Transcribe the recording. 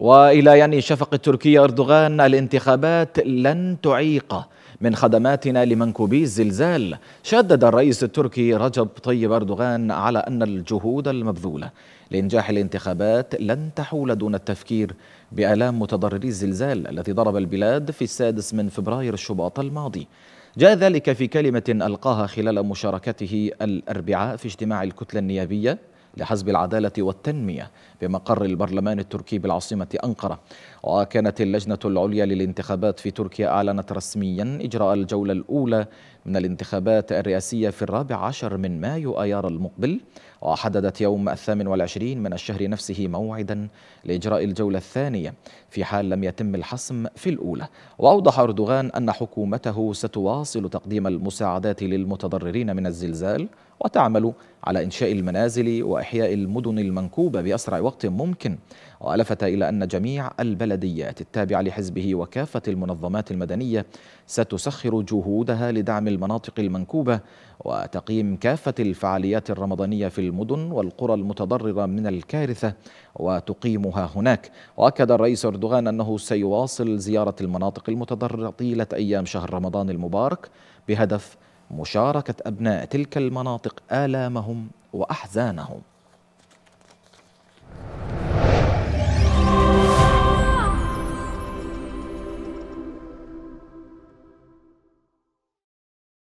والى يعني شفق التركي اردوغان الانتخابات لن تعيق من خدماتنا لمنكوبي الزلزال شدد الرئيس التركي رجب طيب اردوغان على ان الجهود المبذوله لانجاح الانتخابات لن تحول دون التفكير بالام متضرري الزلزال الذي ضرب البلاد في السادس من فبراير شباط الماضي جاء ذلك في كلمه القاها خلال مشاركته الاربعاء في اجتماع الكتله النيابيه لحزب العدالة والتنمية بمقر البرلمان التركي بالعاصمة أنقرة وكانت اللجنة العليا للانتخابات في تركيا أعلنت رسميا إجراء الجولة الأولى من الانتخابات الرئاسية في الرابع عشر من مايو آيار المقبل وحددت يوم الثامن والعشرين من الشهر نفسه موعدا لإجراء الجولة الثانية في حال لم يتم الحسم في الأولى وأوضح أردوغان أن حكومته ستواصل تقديم المساعدات للمتضررين من الزلزال وتعمل على إنشاء المنازل وإحياء المدن المنكوبة بأسرع وقت ممكن وألفت إلى أن جميع البلديات التابعة لحزبه وكافة المنظمات المدنية ستسخر جهودها لدعم المناطق المنكوبة وتقييم كافة الفعاليات الرمضانية في المدن والقرى المتضررة من الكارثة وتقيمها هناك وأكد الرئيس أردوغان أنه سيواصل زيارة المناطق المتضررة طيلة أيام شهر رمضان المبارك بهدف مشاركة أبناء تلك المناطق آلامهم وأحزانهم